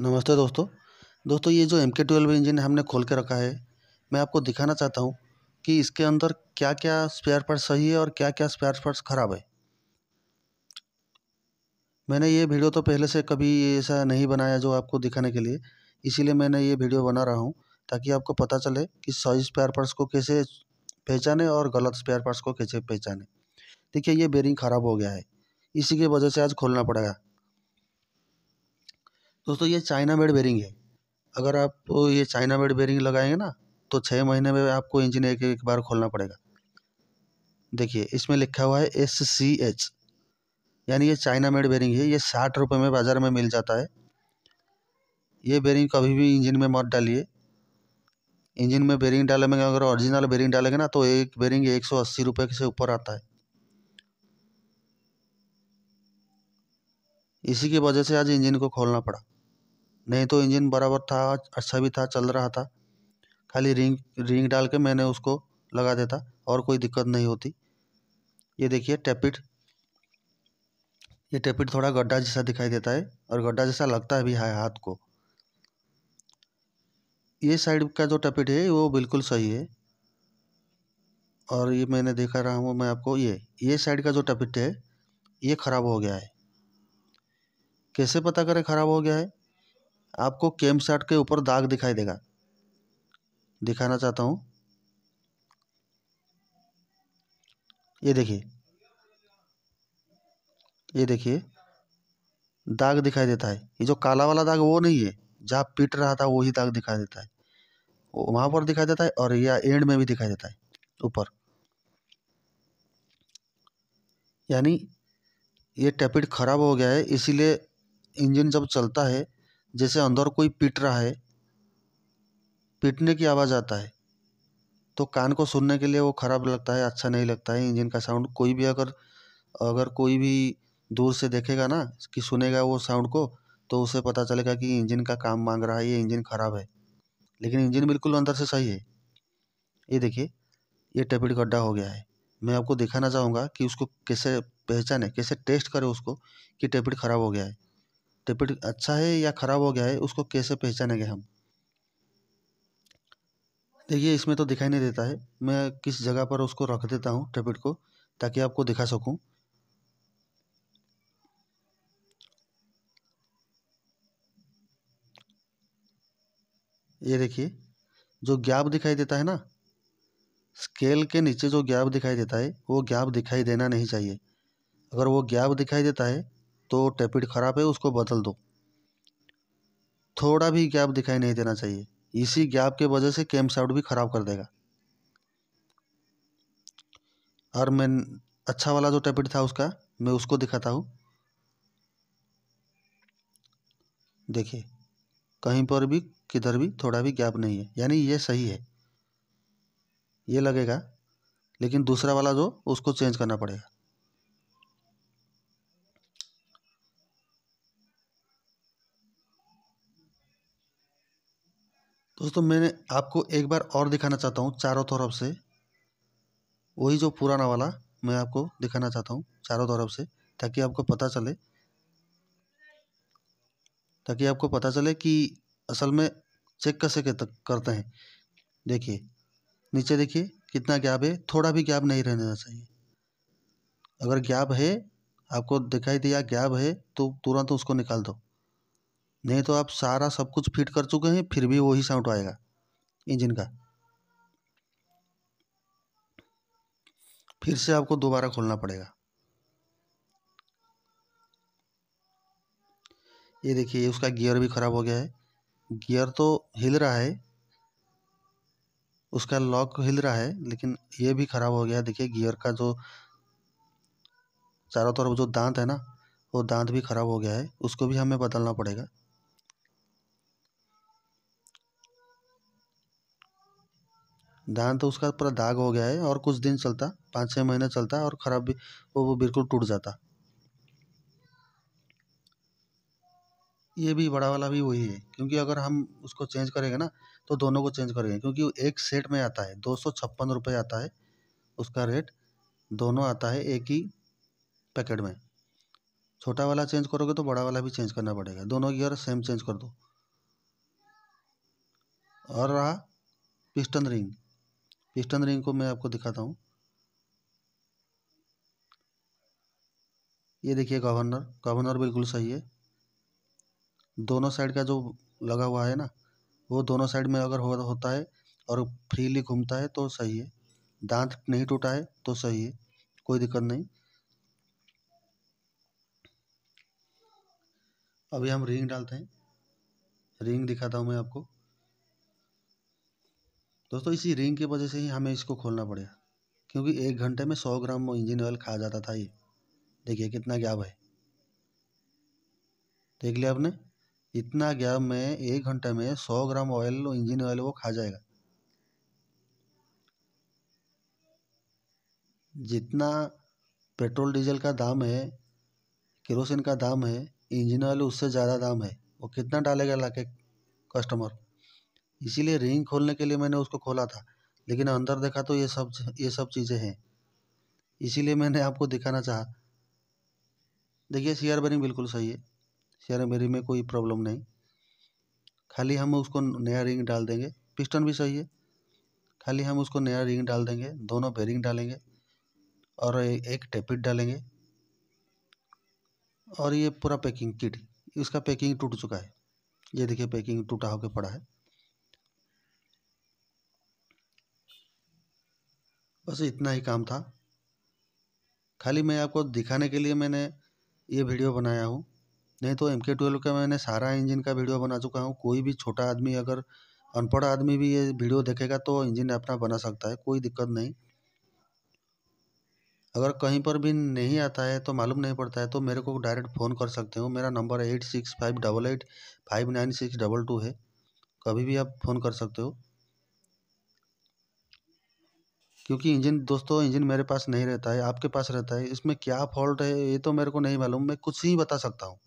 नमस्ते दोस्तों दोस्तों ये जो एम के ट्वेल्व इंजन हमने खोल के रखा है मैं आपको दिखाना चाहता हूँ कि इसके अंदर क्या क्या स्पेयर पार्ट्स सही है और क्या क्या स्पेयर पार्ट्स ख़राब है मैंने ये वीडियो तो पहले से कभी ऐसा नहीं बनाया जो आपको दिखाने के लिए इसीलिए मैंने ये वीडियो बना रहा हूँ ताकि आपको पता चले कि सही स्पेयर पार्ट्स को कैसे पहचाने और गलत स्पेयर पार्ट्स को कैसे पहचाने देखिए ये बेरिंग ख़राब हो गया है इसी की वजह से आज खोलना पड़ेगा दोस्तों ये चाइना मेड बेरिंग है अगर आप ये चाइना मेड बेरिंग लगाएंगे ना तो छः महीने में आपको इंजन एक एक बार खोलना पड़ेगा देखिए इसमें लिखा हुआ है एस सी एच यानी ये चाइना मेड बेरिंग है ये साठ रुपये में बाज़ार में मिल जाता है ये बेरिंग कभी भी इंजन में मत डालिए इंजन में बेरिंग डालेंगे अगर ओरिजिनल बेरिंग डालेंगे ना तो एक बेरिंग एक सौ अस्सी रुपये से ऊपर आता है इसी की वजह से आज इंजन को खोलना पड़ा नहीं तो इंजन बराबर था अच्छा भी था चल रहा था खाली रिंग रिंग डाल के मैंने उसको लगा देता और कोई दिक्कत नहीं होती ये देखिए टैपिट ये टैपिट थोड़ा गड्ढा जैसा दिखाई देता है और गड्ढा जैसा लगता है भी है हाथ को ये साइड का जो टैपिट है वो बिल्कुल सही है और ये मैंने देखा रहा हूँ मैं आपको ये ये साइड का जो टपिट है ये ख़राब हो गया है कैसे पता करें ख़राब हो गया है आपको केम शर्ट के ऊपर दाग दिखाई देगा दिखाना चाहता हूँ ये देखिए ये देखिए दाग दिखाई देता है ये जो काला वाला दाग वो नहीं है जहाँ पीट रहा था वही दाग दिखाई देता है वहाँ पर दिखाई देता है और यह एंड में भी दिखाई देता है ऊपर यानी ये टैपिड ख़राब हो गया है इसीलिए इंजन जब चलता है जैसे अंदर कोई पीट रहा है पीटने की आवाज़ आता है तो कान को सुनने के लिए वो ख़राब लगता है अच्छा नहीं लगता है इंजन का साउंड कोई भी अगर अगर कोई भी दूर से देखेगा ना कि सुनेगा वो साउंड को तो उसे पता चलेगा कि इंजन का काम मांग रहा है ये इंजन ख़राब है लेकिन इंजन बिल्कुल अंदर से सही है ये देखिए ये टेपिड गड्ढा हो गया है मैं आपको दिखाना चाहूँगा कि उसको कैसे पहचाने कैसे टेस्ट करें उसको कि टेपिड ख़राब हो गया है डेबिट अच्छा है या ख़राब हो गया है उसको कैसे पहचानेंगे हम देखिए इसमें तो दिखाई नहीं देता है मैं किस जगह पर उसको रख देता हूँ डेबिट को ताकि आपको दिखा सकूँ ये देखिए जो गैप दिखाई देता है ना स्केल के नीचे जो गैप दिखाई देता है वो गैप दिखाई देना नहीं चाहिए अगर वो गैप दिखाई देता है तो टैपिड ख़राब है उसको बदल दो थोड़ा भी गैप दिखाई नहीं देना चाहिए इसी गैप के वजह से कैम साउट भी ख़राब कर देगा और मैं अच्छा वाला जो टैपिट था उसका मैं उसको दिखाता हूँ देखिए कहीं पर भी किधर भी थोड़ा भी गैप नहीं है यानी ये सही है ये लगेगा लेकिन दूसरा वाला जो उसको चेंज करना पड़ेगा दोस्तों मैंने आपको एक बार और दिखाना चाहता हूँ चारों तरफ से वही जो पुराना वाला मैं आपको दिखाना चाहता हूँ चारों तरफ से ताकि आपको पता चले ताकि आपको पता चले कि असल में चेक कैसे करते हैं देखिए नीचे देखिए कितना गैप है थोड़ा भी गैप नहीं रहना चाहिए अगर गैप है आपको दिखाई दिया गैप है तो तुरंत उसको निकाल दो नहीं तो आप सारा सब कुछ फिट कर चुके हैं फिर भी वही साउंड आएगा इंजन का फिर से आपको दोबारा खोलना पड़ेगा ये देखिए उसका गियर भी ख़राब हो गया है गियर तो हिल रहा है उसका लॉक हिल रहा है लेकिन ये भी ख़राब हो गया है देखिए गियर का जो चारों तरफ जो दांत है ना वो दांत भी ख़राब हो गया है उसको भी हमें बदलना पड़ेगा धान तो उसका पूरा दाग हो गया है और कुछ दिन चलता पाँच छः महीने चलता और ख़राब भी वो वो बिल्कुल टूट जाता ये भी बड़ा वाला भी वही है क्योंकि अगर हम उसको चेंज करेंगे ना तो दोनों को चेंज करेंगे क्योंकि एक सेट में आता है दो सौ छप्पन रुपये आता है उसका रेट दोनों आता है एक ही पैकेट में छोटा वाला चेंज करोगे तो बड़ा वाला भी चेंज करना पड़ेगा दोनों गियर सेम चेंज कर दो और रहा पिस्टन रिंग पिस्टन रिंग को मैं आपको दिखाता हूँ ये देखिए गवर्नर गवर्नर बिल्कुल सही है दोनों साइड का जो लगा हुआ है ना वो दोनों साइड में अगर हो, होता है और फ्रीली घूमता है तो सही है दांत नहीं टूटा है तो सही है कोई दिक्कत नहीं अभी हम रिंग डालते हैं रिंग दिखाता हूँ मैं आपको दोस्तों इसी रिंग की वजह से ही हमें इसको खोलना पड़ेगा क्योंकि एक घंटे में सौ ग्राम इंजन ऑयल खा जाता था ये देखिए कितना गैप है देख लिया आपने इतना गैप में एक घंटे में सौ ग्राम ऑयल इंजन ऑयल वो खा जाएगा जितना पेट्रोल डीजल का दाम है किरोसिन का दाम है इंजन ऑयल उससे ज़्यादा दाम है वो कितना डालेगा लाके कस्टमर इसीलिए रिंग खोलने के लिए मैंने उसको खोला था लेकिन अंदर देखा तो ये सब ये सब चीज़ें हैं इसीलिए मैंने आपको दिखाना चाहा देखिए सीआर बेरिंग बिल्कुल सही है सीआर बेरिंग में कोई प्रॉब्लम नहीं खाली हम उसको नया रिंग डाल देंगे पिस्टन भी सही है खाली हम उसको नया रिंग डाल देंगे दोनों बेरिंग डालेंगे और एक टेपिट डालेंगे और ये पूरा पैकिंग किट इसका पैकिंग टूट चुका है ये देखिए पैकिंग टूटा होकर पड़ा है बस इतना ही काम था खाली मैं आपको दिखाने के लिए मैंने ये वीडियो बनाया हूँ नहीं तो एम के ट्वेल्व का मैंने सारा इंजन का वीडियो बना चुका हूँ कोई भी छोटा आदमी अगर अनपढ़ आदमी भी ये वीडियो देखेगा तो इंजन अपना बना सकता है कोई दिक्कत नहीं अगर कहीं पर भी नहीं आता है तो मालूम नहीं पड़ता है तो मेरे को डायरेक्ट फ़ोन कर सकते हो मेरा नंबर eight six five double eight five nine six double two है कभी भी आप फ़ोन कर सकते हो क्योंकि इंजन दोस्तों इंजन मेरे पास नहीं रहता है आपके पास रहता है इसमें क्या फॉल्ट है ये तो मेरे को नहीं मालूम मैं कुछ ही बता सकता हूँ